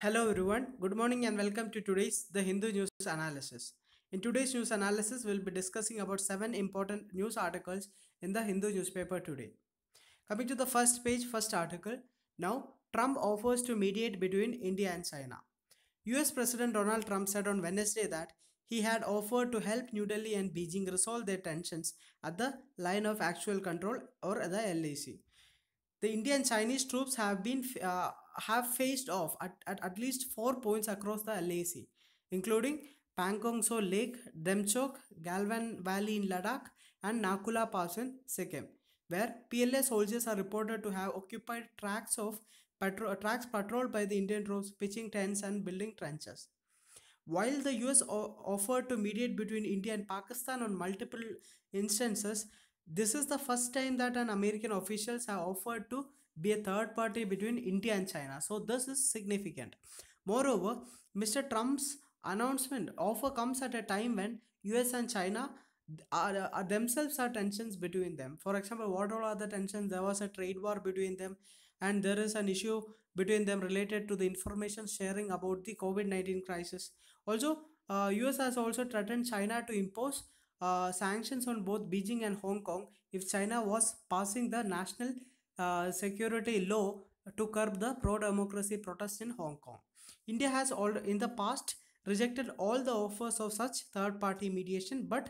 Hello everyone, good morning and welcome to today's The Hindu News Analysis. In today's news analysis, we'll be discussing about 7 important news articles in the Hindu newspaper today. Coming to the first page, first article. Now, Trump offers to mediate between India and China. US President Donald Trump said on Wednesday that he had offered to help New Delhi and Beijing resolve their tensions at the line of actual control or the LAC. The Indian Chinese troops have been uh, have faced off at, at, at least four points across the LAC, including Pangkongso Lake, Demchok, Galvan Valley in Ladakh, and Nakula Pass in Sikkim, where PLA soldiers are reported to have occupied tracks of patro tracks patrolled by the Indian troops, pitching tents and building trenches. While the US offered to mediate between India and Pakistan on multiple instances, this is the first time that an American officials have offered to be a third party between India and China. So this is significant. Moreover, Mr. Trump's announcement offer comes at a time when US and China are, are themselves are tensions between them. For example, what all are the tensions? There was a trade war between them and there is an issue between them related to the information sharing about the COVID-19 crisis. Also, uh, US has also threatened China to impose uh, sanctions on both Beijing and Hong Kong if China was passing the national security law to curb the pro-democracy protests in Hong Kong. India has all in the past rejected all the offers of such third-party mediation, but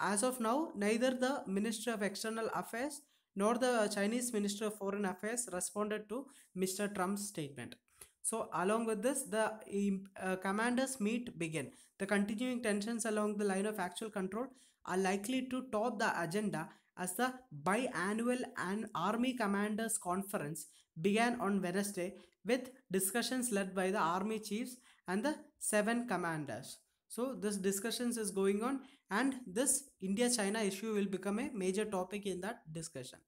as of now, neither the Ministry of External Affairs nor the Chinese Minister of Foreign Affairs responded to Mr. Trump's statement. So along with this, the uh, commanders meet begin. The continuing tensions along the line of actual control are likely to top the agenda as the biannual and Army Commanders Conference began on Wednesday with discussions led by the Army Chiefs and the seven commanders. So this discussions is going on and this India-China issue will become a major topic in that discussion.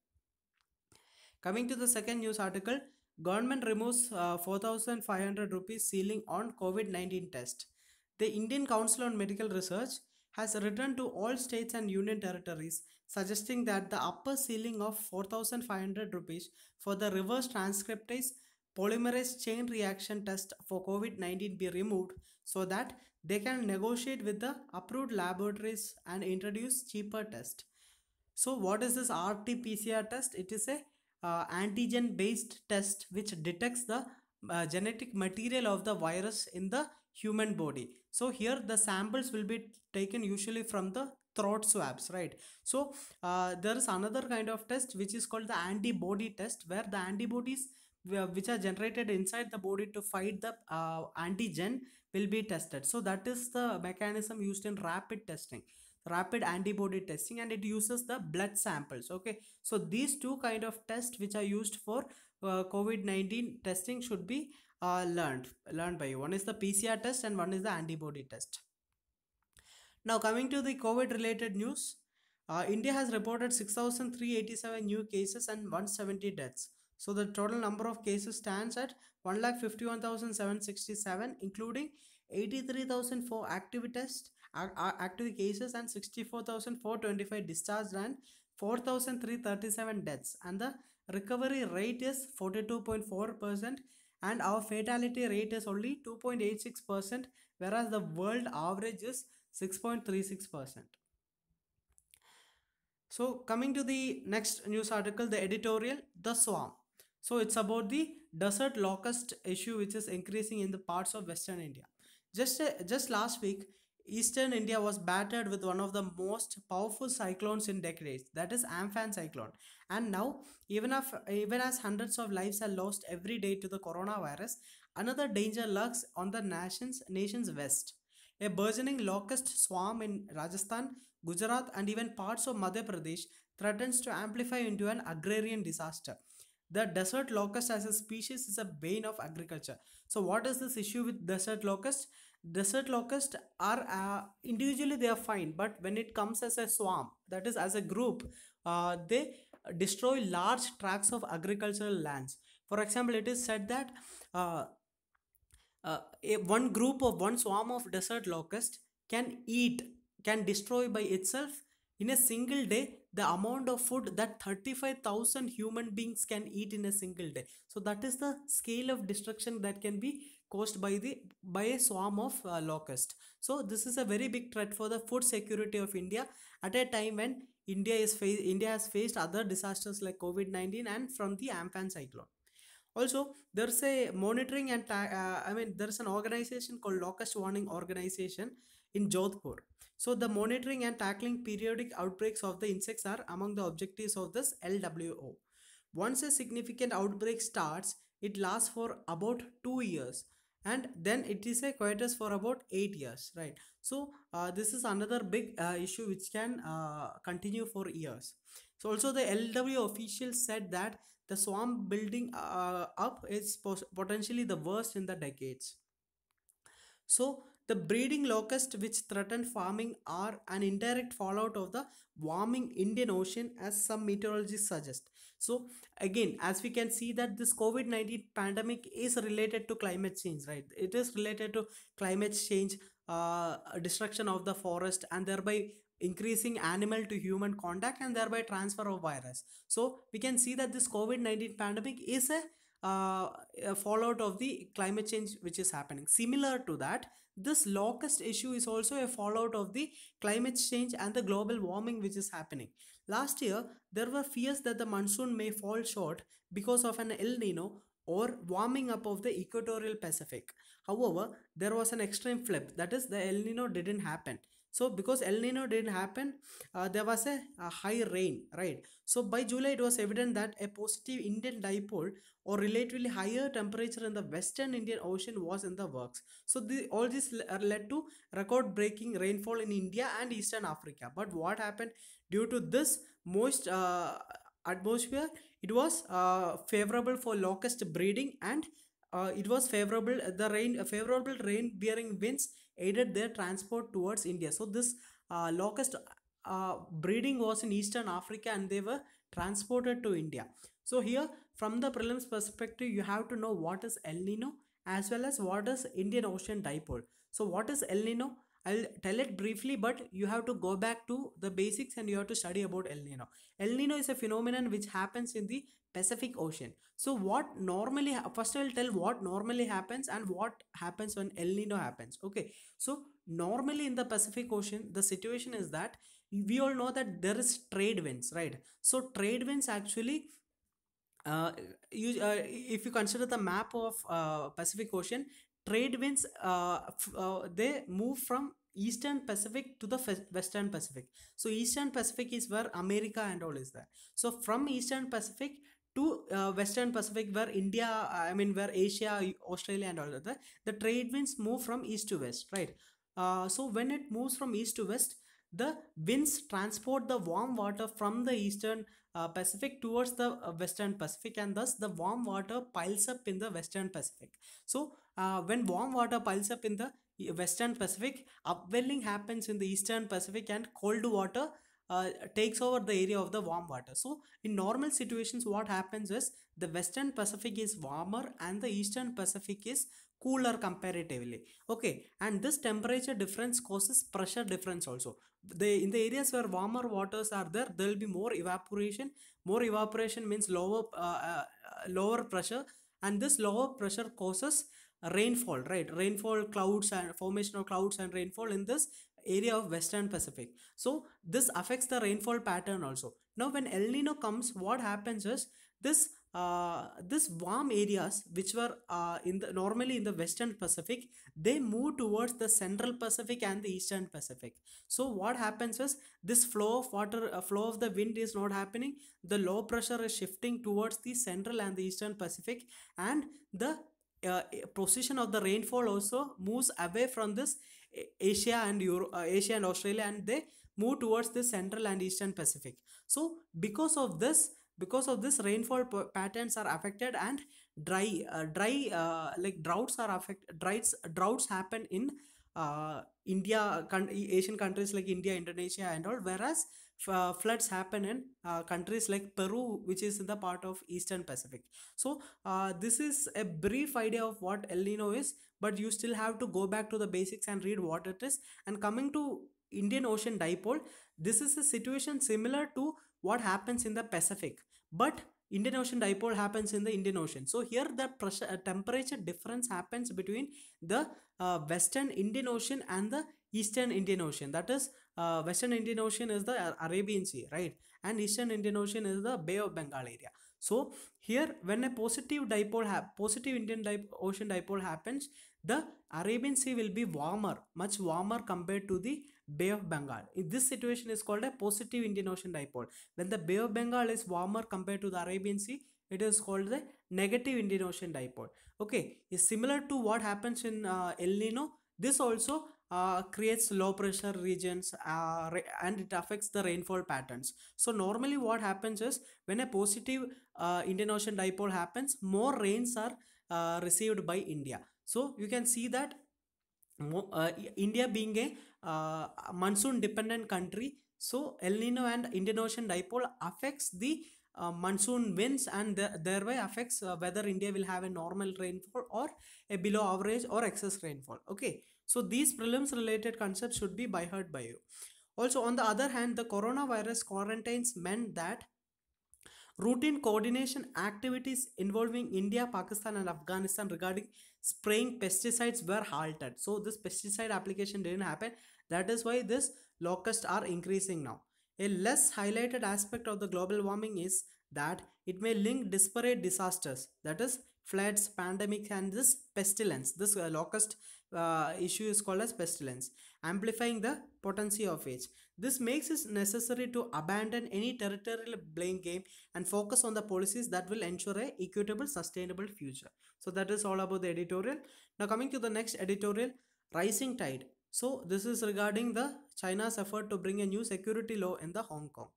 Coming to the second news article, government removes uh, 4,500 rupees ceiling on COVID-19 test. The Indian Council on Medical Research has written to all states and union territories suggesting that the upper ceiling of 4500 rupees for the reverse transcriptase polymerase chain reaction test for COVID-19 be removed so that they can negotiate with the approved laboratories and introduce cheaper test. So what is this RT-PCR test? It is a uh, antigen based test which detects the uh, genetic material of the virus in the human body. So here the samples will be taken usually from the throat swabs right so uh, there is another kind of test which is called the antibody test where the antibodies which are generated inside the body to fight the uh, antigen will be tested so that is the mechanism used in rapid testing rapid antibody testing and it uses the blood samples okay so these two kind of tests which are used for uh, covid-19 testing should be uh, learned learned by you. One is the PCR test and one is the antibody test. Now coming to the COVID related news, uh, India has reported 6,387 new cases and 170 deaths. So the total number of cases stands at 1,51,767 including 83,004 active tests, active cases and 64,425 discharged and 4,337 deaths and the recovery rate is 42.4% and our fatality rate is only 2.86% whereas the world average is 6.36%. So coming to the next news article, the editorial, the swarm. So it's about the desert locust issue which is increasing in the parts of Western India. Just, uh, just last week, Eastern India was battered with one of the most powerful cyclones in decades, that is Amphan cyclone. And now, even, if, even as hundreds of lives are lost every day to the coronavirus, another danger lurks on the nation's, nation's west. A burgeoning locust swarm in Rajasthan, Gujarat, and even parts of Madhya Pradesh threatens to amplify into an agrarian disaster. The desert locust as a species is a bane of agriculture. So, what is this issue with desert locust? desert locust are uh, individually they are fine but when it comes as a swarm that is as a group uh, they destroy large tracts of agricultural lands for example it is said that uh, uh a, one group of one swarm of desert locust can eat can destroy by itself in a single day the amount of food that 35000 human beings can eat in a single day so that is the scale of destruction that can be caused by the by a swarm of uh, locust so this is a very big threat for the food security of india at a time when india is india has faced other disasters like covid-19 and from the amphan cyclone also there's a monitoring and uh, i mean there's an organization called locust warning organization in jodhpur so the monitoring and tackling periodic outbreaks of the insects are among the objectives of this lwo once a significant outbreak starts it lasts for about 2 years and then it is a quietus for about 8 years right so uh, this is another big uh, issue which can uh, continue for years so also the lw official said that the swamp building uh, up is potentially the worst in the decades so the breeding locusts which threaten farming are an indirect fallout of the warming indian ocean as some meteorologists suggest so again as we can see that this covid-19 pandemic is related to climate change right it is related to climate change uh, destruction of the forest and thereby increasing animal to human contact and thereby transfer of virus so we can see that this covid-19 pandemic is a uh, fallout of the climate change which is happening. Similar to that, this locust issue is also a fallout of the climate change and the global warming which is happening. Last year, there were fears that the monsoon may fall short because of an El Nino or warming up of the equatorial Pacific. However, there was an extreme flip, that is, the El Nino didn't happen so because el nino didn't happen uh, there was a, a, high rain right so by july it was evident that a positive indian dipole or relatively higher temperature in the western indian ocean was in the works so the, all this uh, led to record breaking rainfall in india and eastern africa but what happened due to this moist uh, atmosphere it was uh, favorable for locust breeding and uh, it was favorable uh, the rain uh, favorable rain bearing winds aided their transport towards india so this uh, locust uh, breeding was in eastern africa and they were transported to india so here from the prelims perspective you have to know what is el nino as well as what is indian ocean dipole so what is el nino I'll tell it briefly, but you have to go back to the basics and you have to study about El Nino. El Nino is a phenomenon which happens in the Pacific Ocean. So what normally, first I'll tell what normally happens and what happens when El Nino happens. Okay. So normally in the Pacific Ocean, the situation is that we all know that there is trade winds, right? So trade winds actually uh, you, uh, if you consider the map of uh, Pacific Ocean, trade winds uh, uh, they move from eastern pacific to the western pacific so eastern pacific is where america and all is there so from eastern pacific to uh, western pacific where india i mean where asia australia and all that the trade winds move from east to west right uh, so when it moves from east to west the winds transport the warm water from the eastern uh, pacific towards the uh, western pacific and thus the warm water piles up in the western pacific so uh, when warm water piles up in the western Pacific, upwelling happens in the eastern Pacific and cold water uh, takes over the area of the warm water. So in normal situations, what happens is the western Pacific is warmer and the eastern Pacific is cooler comparatively. Okay, and this temperature difference causes pressure difference also. They, in the areas where warmer waters are there, there will be more evaporation. More evaporation means lower, uh, uh, uh lower pressure and this lower pressure causes rainfall right rainfall clouds and formation of clouds and rainfall in this area of western pacific so this affects the rainfall pattern also now when el nino comes what happens is this uh, this warm areas which were uh, in the normally in the western pacific they move towards the central pacific and the eastern pacific so what happens is this flow of water uh, flow of the wind is not happening the low pressure is shifting towards the central and the eastern pacific and the uh, position of the rainfall also moves away from this asia and Euro, uh, asia and australia and they move towards the central and eastern pacific so because of this because of this rainfall patterns are affected and dry uh, dry uh, like droughts are affected droughts droughts happen in uh, india asian countries like india indonesia and all whereas uh, floods happen in uh, countries like Peru, which is in the part of Eastern Pacific. So uh, this is a brief idea of what El Nino is, but you still have to go back to the basics and read what it is. And coming to Indian Ocean Dipole, this is a situation similar to what happens in the Pacific, but Indian Ocean dipole happens in the Indian Ocean. So here the pressure, uh, temperature difference happens between the uh, western Indian Ocean and the eastern Indian Ocean. That is uh, western indian ocean is the uh, arabian sea right and eastern indian ocean is the bay of bengal area so here when a positive dipole ha- positive indian dip- ocean dipole happens the arabian sea will be warmer much warmer compared to the bay of bengal in this situation is called a positive indian ocean dipole when the bay of bengal is warmer compared to the arabian sea it is called the negative indian ocean dipole okay is similar to what happens in uh, el nino this also uh, creates low pressure regions uh, and it affects the rainfall patterns. So normally what happens is when a positive uh, Indian Ocean dipole happens, more rains are uh, received by India. So you can see that uh, India being a monsoon dependent country, so El Nino and Indian Ocean dipole affects the uh, monsoon winds and thereby affects uh, whether India will have a normal rainfall or a below average or excess rainfall. Okay, so these prelims related concepts should be by heard by you. Also, on the other hand, the coronavirus quarantines meant that routine coordination activities involving India, Pakistan, and Afghanistan regarding spraying pesticides were halted. So, this pesticide application didn't happen. That is why this locusts are increasing now. A less highlighted aspect of the global warming is that it may link disparate disasters, that is, floods, pandemic, and this pestilence. This uh, locust uh, issue is called as pestilence, amplifying the potency of it. This makes it necessary to abandon any territorial blame game and focus on the policies that will ensure a equitable, sustainable future. So that is all about the editorial. Now coming to the next editorial, Rising Tide. So this is regarding the China's effort to bring a new security law in the Hong Kong.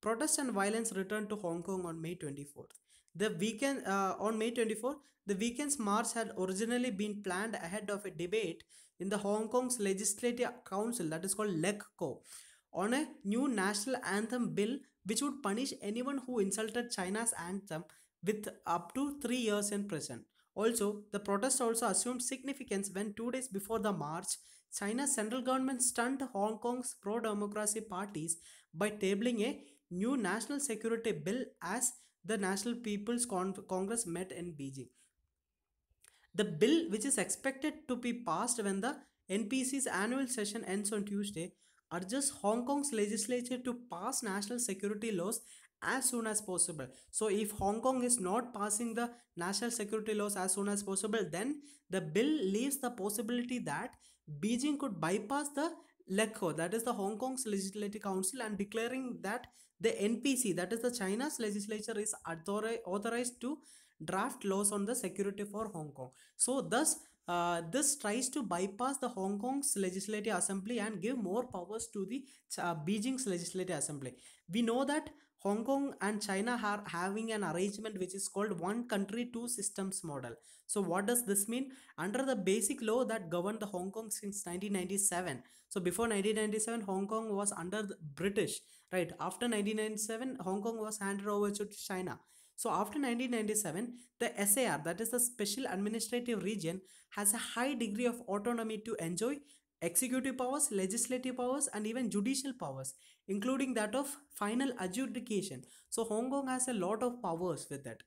Protests and violence returned to Hong Kong on May 24th. The weekend uh, on May 24th, the weekend's march had originally been planned ahead of a debate in the Hong Kong's Legislative Council that is called LECCO on a new national anthem bill which would punish anyone who insulted China's anthem with up to 3 years in prison. Also, the protest also assumed significance when 2 days before the march, China's central government stunned Hong Kong's pro democracy parties by tabling a new national security bill as the National People's Con Congress met in Beijing. The bill, which is expected to be passed when the NPC's annual session ends on Tuesday, urges Hong Kong's legislature to pass national security laws as soon as possible. So, if Hong Kong is not passing the national security laws as soon as possible, then the bill leaves the possibility that Beijing could bypass the LECO, that is the Hong Kong's Legislative Council, and declaring that the NPC, that is the China's legislature, is authorized to draft laws on the security for Hong Kong. So thus, uh, this tries to bypass the Hong Kong's Legislative Assembly and give more powers to the uh, Beijing's Legislative Assembly. We know that Hong Kong and China are having an arrangement which is called one country two systems model. So what does this mean? Under the basic law that governed the Hong Kong since 1997. So before 1997 Hong Kong was under the British, right? After 1997 Hong Kong was handed over to China. So after 1997, the SAR, that is the Special Administrative Region, has a high degree of autonomy to enjoy executive powers, legislative powers, and even judicial powers, including that of final adjudication. So Hong Kong has a lot of powers with that.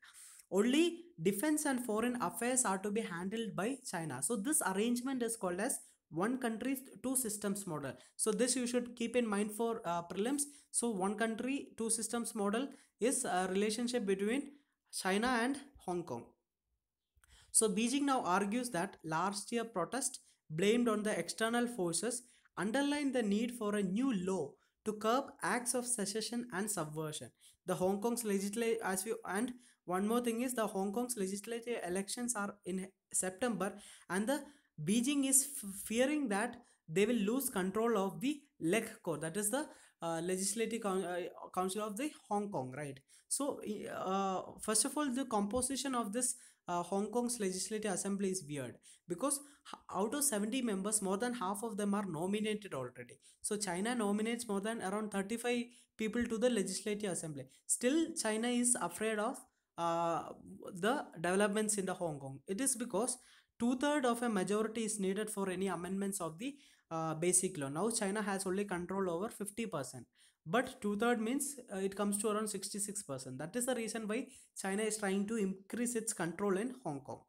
Only defense and foreign affairs are to be handled by China. So this arrangement is called as one country two systems model so this you should keep in mind for uh, prelims so one country two systems model is a relationship between china and hong kong so beijing now argues that last year protest blamed on the external forces underline the need for a new law to curb acts of secession and subversion. The Hong Kong's legislative as we and one more thing is the Hong Kong's legislative elections are in September and the Beijing is fearing that they will lose control of the LegCo that is the uh, legislative con uh, council of the Hong Kong right so uh, first of all the composition of this uh, Hong Kong's Legislative Assembly is weird because out of 70 members, more than half of them are nominated already. So China nominates more than around 35 people to the Legislative Assembly. Still, China is afraid of uh, the developments in the Hong Kong. It is because two-third of a majority is needed for any amendments of the uh, basic law. Now China has only control over 50% but two-third means uh, it comes to around 66% that is the reason why china is trying to increase its control in hong kong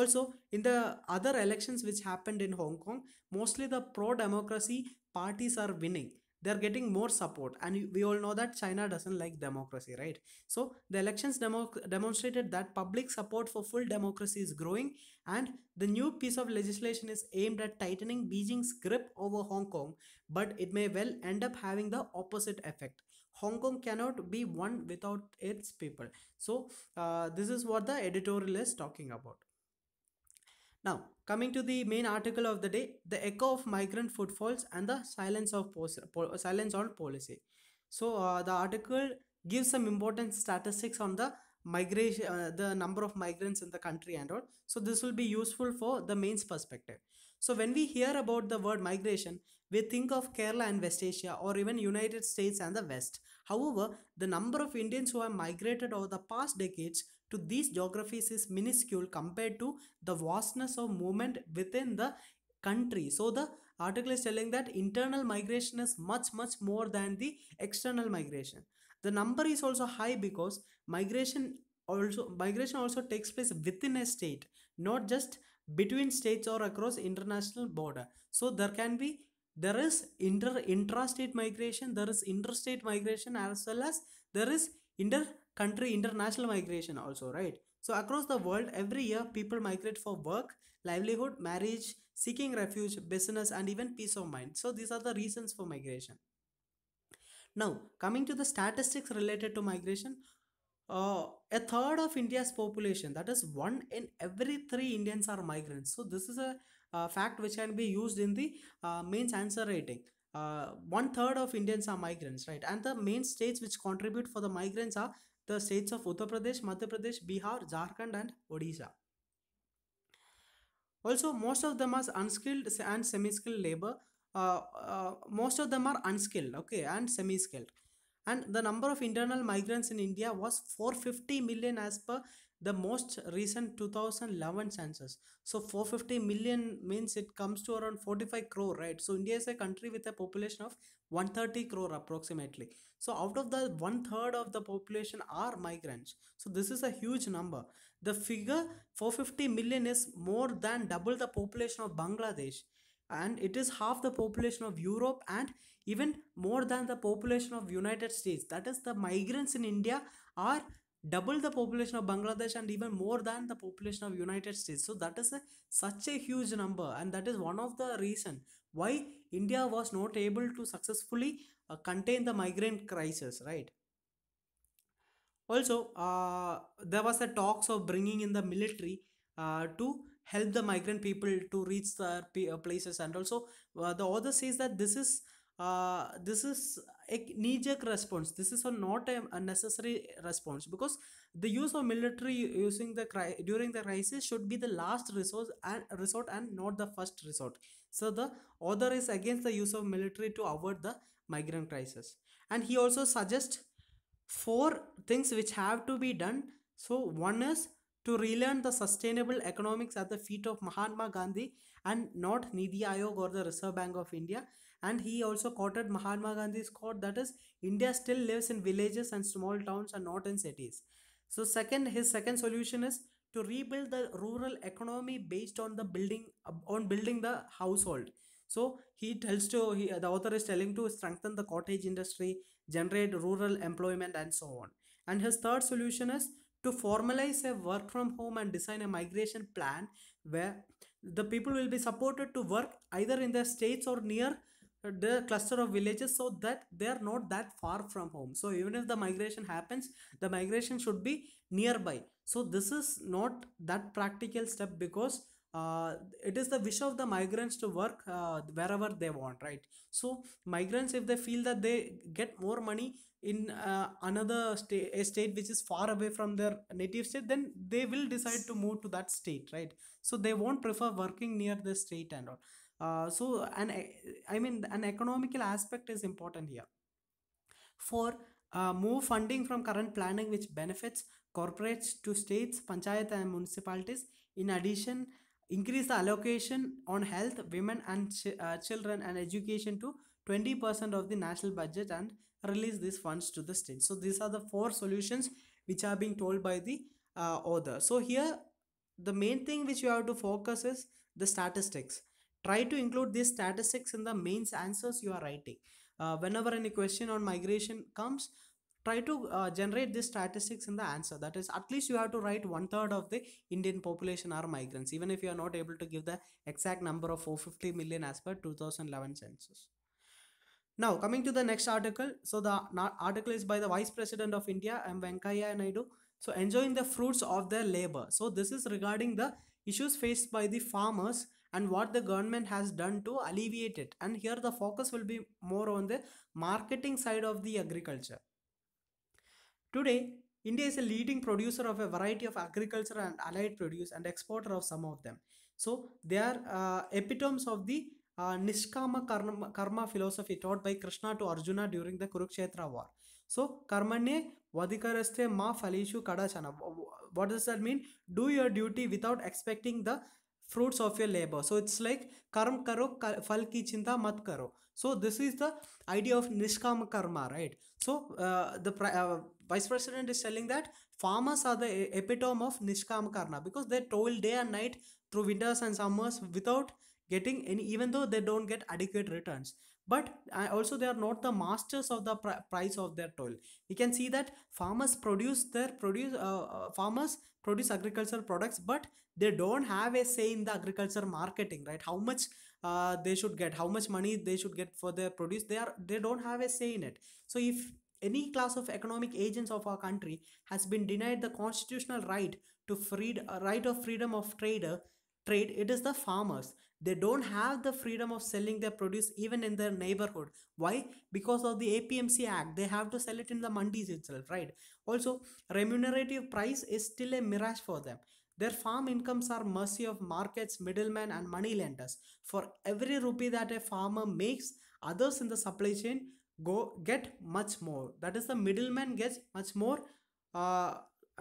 also in the other elections which happened in hong kong mostly the pro-democracy parties are winning they're getting more support and we all know that china doesn't like democracy right so the elections demo- demonstrated that public support for full democracy is growing and the new piece of legislation is aimed at tightening beijing's grip over hong kong but it may well end up having the opposite effect hong kong cannot be one without its people so uh, this is what the editorial is talking about now, coming to the main article of the day, the echo of migrant footfalls and the silence of silence on policy. So uh, the article gives some important statistics on the migration, uh, the number of migrants in the country and all. So this will be useful for the mains perspective. So when we hear about the word migration, we think of Kerala and West Asia or even United States and the West. However, the number of Indians who have migrated over the past decades to these geographies is minuscule compared to the vastness of movement within the country. So the article is telling that internal migration is much much more than the external migration. The number is also high because migration also migration also takes place within a state, not just between states or across international border. So there can be there is inter intrastate migration, there is interstate migration as well as there is inter country international migration also right so across the world every year people migrate for work livelihood marriage seeking refuge business and even peace of mind so these are the reasons for migration now coming to the statistics related to migration uh, a third of india's population that is one in every three indians are migrants so this is a, fact which can be used in the uh, mains answer rating uh, one third of Indians are migrants, right? And the main states which contribute for the migrants are the states of Uttar Pradesh, Madhya Pradesh, Bihar, Jharkhand, and Odisha. Also, most of them are unskilled and semi-skilled labor. Uh, uh, most of them are unskilled, okay, and semi-skilled. And the number of internal migrants in India was 450 million as per the most recent 2011 census so 450 million means it comes to around 45 crore right so india is a country with a population of 130 crore approximately so out of the one third of the population are migrants so this is a huge number the figure 450 million is more than double the population of bangladesh and it is half the population of europe and even more than the population of united states that is the migrants in india are double the population of Bangladesh and even more than the population of United States. So that is a, such a huge number and that is one of the reason why India was not able to successfully uh, contain the migrant crisis, right? Also, uh, there was a talks of bringing in the military uh, to help the migrant people to reach their uh, places and also uh, the author says that this is uh, this is a knee-jerk response this is a not a unnecessary response because the use of military using the during the crisis should be the last resource and resort and not the first resort so the author is against the use of military to avoid the migrant crisis and he also suggests four things which have to be done so one is to relearn the sustainable economics at the feet of Mahatma Gandhi and not Nidhi Aayog or the Reserve Bank of India and he also quoted Mahatma Gandhi's quote that is India still lives in villages and small towns and not in cities. So second his second solution is to rebuild the rural economy based on the building on building the household. So he tells to he, the author is telling to strengthen the cottage industry, generate rural employment and so on. And his third solution is to formalize a work from home and design a migration plan where the people will be supported to work either in their states or near the cluster of villages so that they are not that far from home so even if the migration happens the migration should be nearby so this is not that practical step because uh, it is the wish of the migrants to work uh, wherever they want right so migrants if they feel that they get more money in uh, another state a state which is far away from their native state then they will decide to move to that state right so they won't prefer working near the state and all uh, so an i mean an economical aspect is important here for uh, move funding from current planning which benefits corporates to states panchayat and municipalities in addition increase the allocation on health women and ch uh, children and education to 20% of the national budget and release these funds to the states so these are the four solutions which are being told by the uh, author so here the main thing which you have to focus is the statistics Try to include these statistics in the mains answers you are writing. Uh, whenever any question on migration comes, try to uh, generate these statistics in the answer that is at least you have to write one third of the indian population are migrants even if you are not able to give the exact number of 450 million as per 2011 census now coming to the next article so the article is by the vice president of india m Venkaiah naidu so enjoying the fruits of their labor so this is regarding the issues faced by the farmers and what the government has done to alleviate it and here the focus will be more on the marketing side of the agriculture today India is a leading producer of a variety of agriculture and allied produce and exporter of some of them. So they are uh, epitomes of the uh, Nishkama karma, karma, philosophy taught by Krishna to Arjuna during the Kurukshetra war. So karmane vadikaraste ma phalishu kadachana. What does that mean? Do your duty without expecting the fruits of your labor so it's like karma. karo phal ki chinta mat karo so this is the idea of nishkam karma right so uh, the uh, vice president is telling that farmers are the epitome of nishkam karma because they toil day and night through winters and summers without getting any even though they don't get adequate returns but uh, also they are not the masters of the price of their toil we can see that farmers produce their produce uh, uh farmers produce agricultural products but they don't have a say in the agriculture marketing right how much uh, they should get how much money they should get for their produce they are they don't have a say in it so if any class of economic agents of our country has been denied the constitutional right to free uh, right of freedom of trader trade it is the farmers they don't have the freedom of selling their produce even in their neighborhood why because of the apmc act they have to sell it in the mandis itself right also remunerative price is still a mirage for them their farm incomes are mercy of markets, middlemen and money lenders. For every rupee that a farmer makes, others in the supply chain go get much more. That is the middleman gets much more. Uh,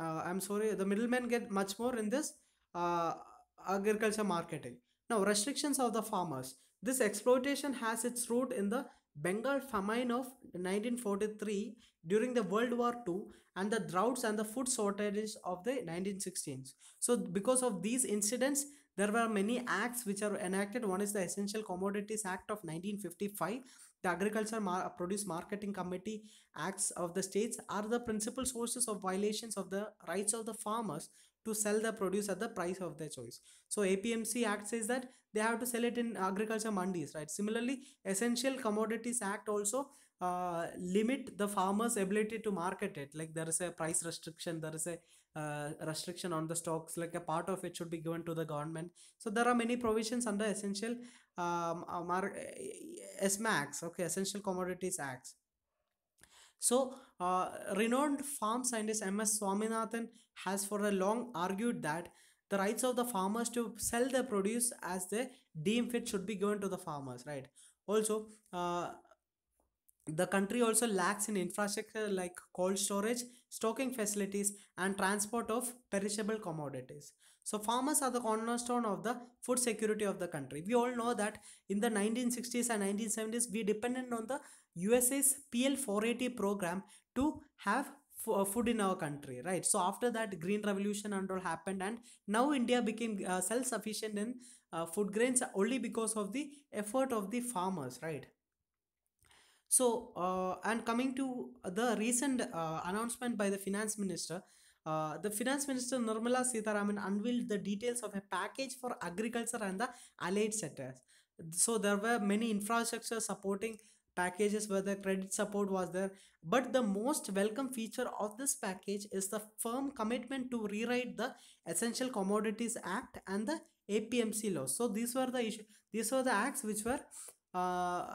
uh, I'm sorry, the middlemen get much more in this uh, agriculture marketing. Now restrictions of the farmers. This exploitation has its root in the Bengal famine of 1943 during the World War II and the droughts and the food shortages of the 1916s. So because of these incidents, there were many acts which are enacted. One is the Essential Commodities Act of 1955. The Agriculture Mar Produce Marketing Committee Acts of the states are the principal sources of violations of the rights of the farmers to sell the produce at the price of their choice. So APMC Act says that they have to sell it in agriculture mandis, right? Similarly, Essential Commodities Act also uh, limit the farmer's ability to market it. Like there is a price restriction, there is a uh, restriction on the stocks, like a part of it should be given to the government. So there are many provisions under Essential um, uh, SMACs, uh, okay, Essential Commodities Acts. So, uh, renowned farm scientist M.S. Swaminathan has for a long argued that the rights of the farmers to sell their produce as they deem fit should be given to the farmers, right? Also, uh, the country also lacks in infrastructure like cold storage, stocking facilities, and transport of perishable commodities. So, farmers are the cornerstone of the food security of the country. We all know that in the 1960s and 1970s, we depended on the USA's PL480 program to have uh, food in our country right so after that green revolution and all happened and now india became uh, self-sufficient in uh, food grains only because of the effort of the farmers right so uh, and coming to the recent uh, announcement by the finance minister uh, the finance minister Nirmala Sitharaman unveiled the details of a package for agriculture and the allied sectors. So there were many infrastructure supporting packages where the credit support was there. But the most welcome feature of this package is the firm commitment to rewrite the Essential Commodities Act and the APMC laws. So these were the issue, these were the acts which were uh,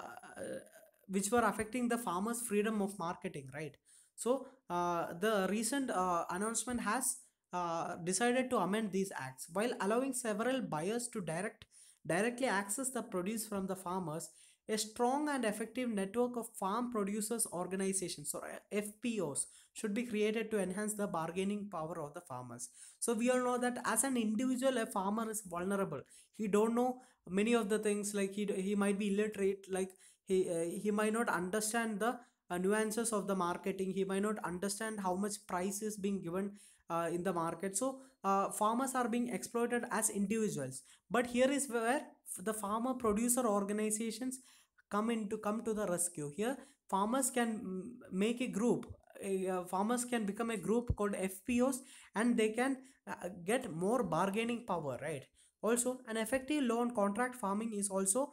which were affecting the farmers' freedom of marketing, right? So uh, the recent uh, announcement has uh, decided to amend these acts while allowing several buyers to direct directly access the produce from the farmers a strong and effective network of farm producers organizations or uh, FPOs should be created to enhance the bargaining power of the farmers. So we all know that as an individual, a farmer is vulnerable. He don't know many of the things like he, he might be illiterate, like he, uh, he might not understand the uh, nuances of the marketing. He might not understand how much price is being given uh, in the market. So uh, farmers are being exploited as individuals but here is where the farmer producer organizations come into come to the rescue here farmers can make a group uh, farmers can become a group called fpos and they can uh, get more bargaining power right also an effective loan contract farming is also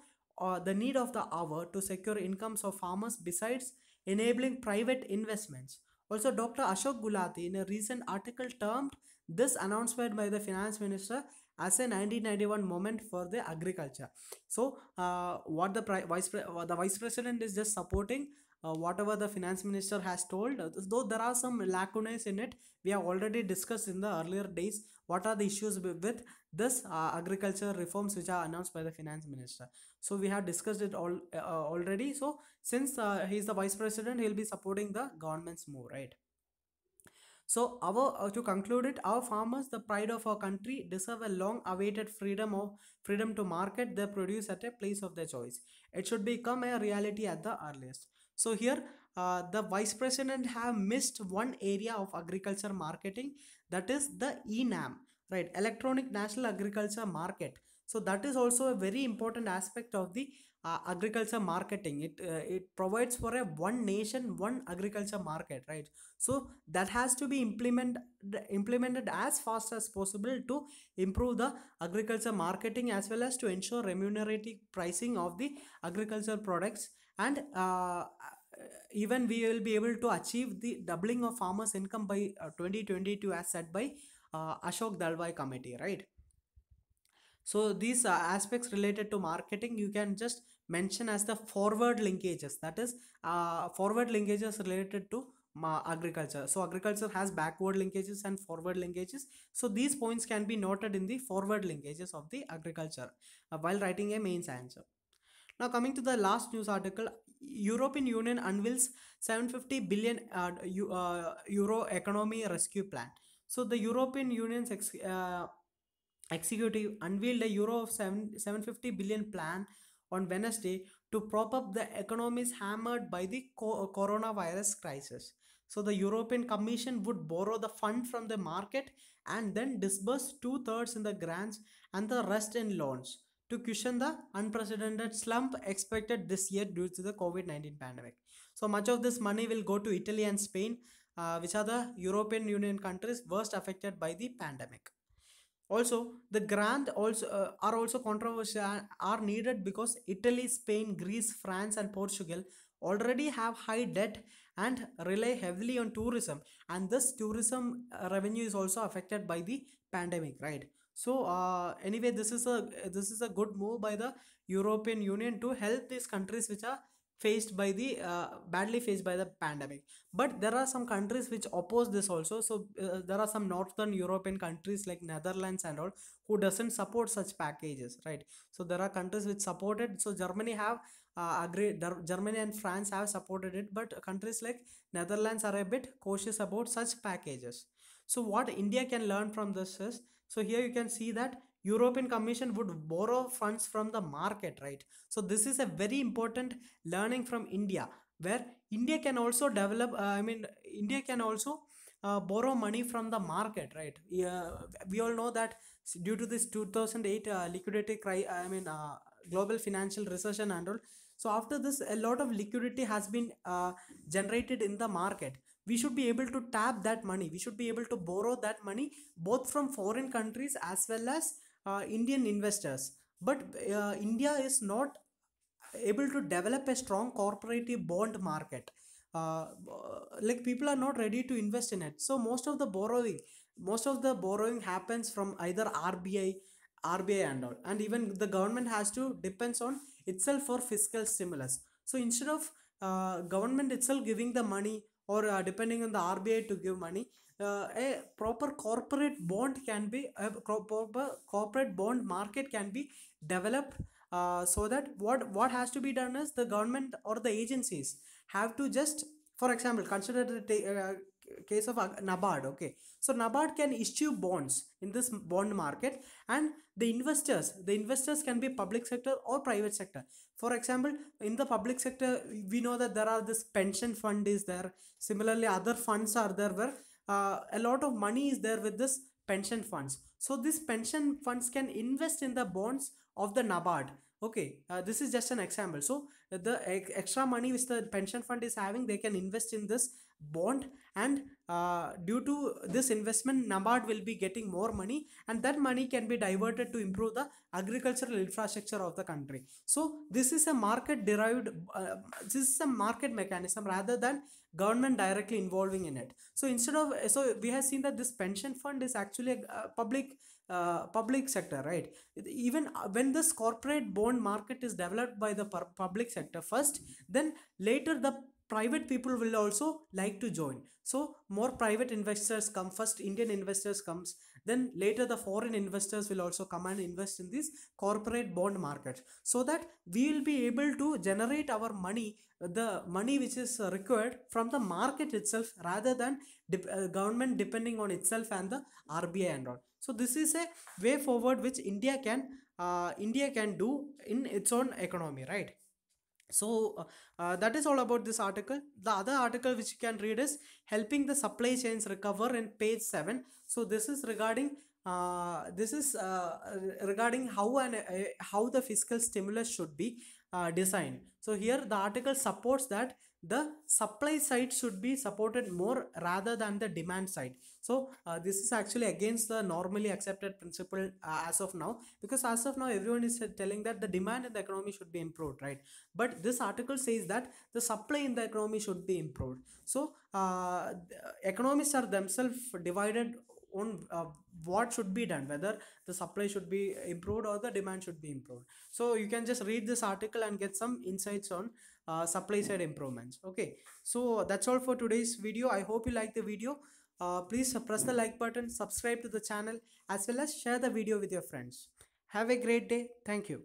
uh, the need of the hour to secure incomes of farmers besides enabling private investments also dr ashok gulati in a recent article termed this announcement by the finance minister as a 1991 moment for the agriculture. So uh, what the vice the vice president is just supporting uh, whatever the finance minister has told uh, though there are some lacunae in it we have already discussed in the earlier days what are the issues with this uh, agriculture reforms which are announced by the finance minister so we have discussed it all uh, already so since uh, he is the vice president he'll be supporting the government's move right so our uh, to conclude it, our farmers, the pride of our country, deserve a long-awaited freedom of freedom to market their produce at a place of their choice. It should become a reality at the earliest. So here, uh, the vice president have missed one area of agriculture marketing, that is the ENAM, right? Electronic National Agriculture Market. So that is also a very important aspect of the uh, agriculture marketing it uh, it provides for a one nation one agriculture market right so that has to be implemented implemented as fast as possible to improve the agriculture marketing as well as to ensure remunerative pricing of the agriculture products and uh, even we will be able to achieve the doubling of farmers income by uh, 2022 as said by uh, ashok dalwai committee right so these uh, aspects related to marketing you can just mention as the forward linkages that is uh, forward linkages related to agriculture so agriculture has backward linkages and forward linkages so these points can be noted in the forward linkages of the agriculture uh, while writing a main answer now coming to the last news article european union unveils 750 billion uh, uh, euro economy rescue plan so the european union's ex uh, executive unveiled a euro of 7 750 billion plan on Wednesday to prop up the economies hammered by the uh, coronavirus crisis. So the European Commission would borrow the fund from the market and then disburse two thirds in the grants and the rest in loans to cushion the unprecedented slump expected this year due to the COVID 19 pandemic. So much of this money will go to Italy and Spain, uh, which are the European Union countries worst affected by the pandemic also the grant also uh, are also controversial are needed because italy spain greece france and portugal already have high debt and rely heavily on tourism and this tourism uh, revenue is also affected by the pandemic right so uh, anyway this is a this is a good move by the european union to help these countries which are faced by the uh, badly faced by the pandemic but there are some countries which oppose this also so uh, there are some northern european countries like netherlands and all who doesn't support such packages right so there are countries which supported so germany have uh, agreed germany and france have supported it but countries like netherlands are a bit cautious about such packages so what india can learn from this is so here you can see that European Commission would borrow funds from the market, right? So this is a very important learning from India where India can also develop, uh, I mean, India can also uh, borrow money from the market, right? we all know that due to this 2008 uh, liquidity cry, uh, I mean, uh, global financial recession and all. So after this, a lot of liquidity has been uh, generated in the market. We should be able to tap that money. We should be able to borrow that money both from foreign countries as well as uh, Indian investors. But uh, India is not able to develop a strong corporate bond market. Uh, uh, like people are not ready to invest in it so most of the borrowing most of the borrowing happens from either rbi rbi and all and even the government has to depends on itself for fiscal stimulus so instead of uh, government itself giving the money or uh, depending on the rbi to give money uh, a proper corporate bond can be a proper corporate bond market can be developed uh, so that what what has to be done is the government or the agencies have to just for example consider the uh, case of uh, nabard okay so nabard can issue bonds in this bond market and the investors the investors can be public sector or private sector for example in the public sector we know that there are this pension fund is there similarly other funds are there where uh, a lot of money is there with this pension funds. So this pension funds can invest in the bonds of the NABARD. Okay, uh, this is just an example. So the extra money which the pension fund is having, they can invest in this bond and uh, due to this investment, NABARD will be getting more money and that money can be diverted to improve the agricultural infrastructure of the country. So this is a market derived, uh, this is a market mechanism rather than government directly involving in it so instead of so we have seen that this pension fund is actually a public uh, public sector right even uh, when this corporate bond market is developed by the public sector first then later the private people will also like to join so more private investors come first indian investors comes then later the foreign investors will also come and invest in this corporate bond market, so that we will be able to generate our money uh, the money which is uh, required from the market itself rather than uh, government depending on itself and the RBI and all. So this is a way forward which India can uh, India can do in its own economy, right? so uh, uh, that is all about this article the other article which you can read is helping the supply chains recover in page 7 so this is regarding uh, this is uh, regarding how and uh, how the fiscal stimulus should be uh, designed so here the article supports that the supply side should be supported more rather than the demand side so uh, this is actually against the normally accepted principle uh, as of now because as of now everyone is telling that the demand in the economy should be improved right but this article says that the supply in the economy should be improved so uh, economists are themselves divided on uh, what should be done whether the supply should be improved or the demand should be improved so you can just read this article and get some insights on uh, supply side improvements okay so that's all for today's video i hope you like the video uh, please press the like button subscribe to the channel as well as share the video with your friends have a great day thank you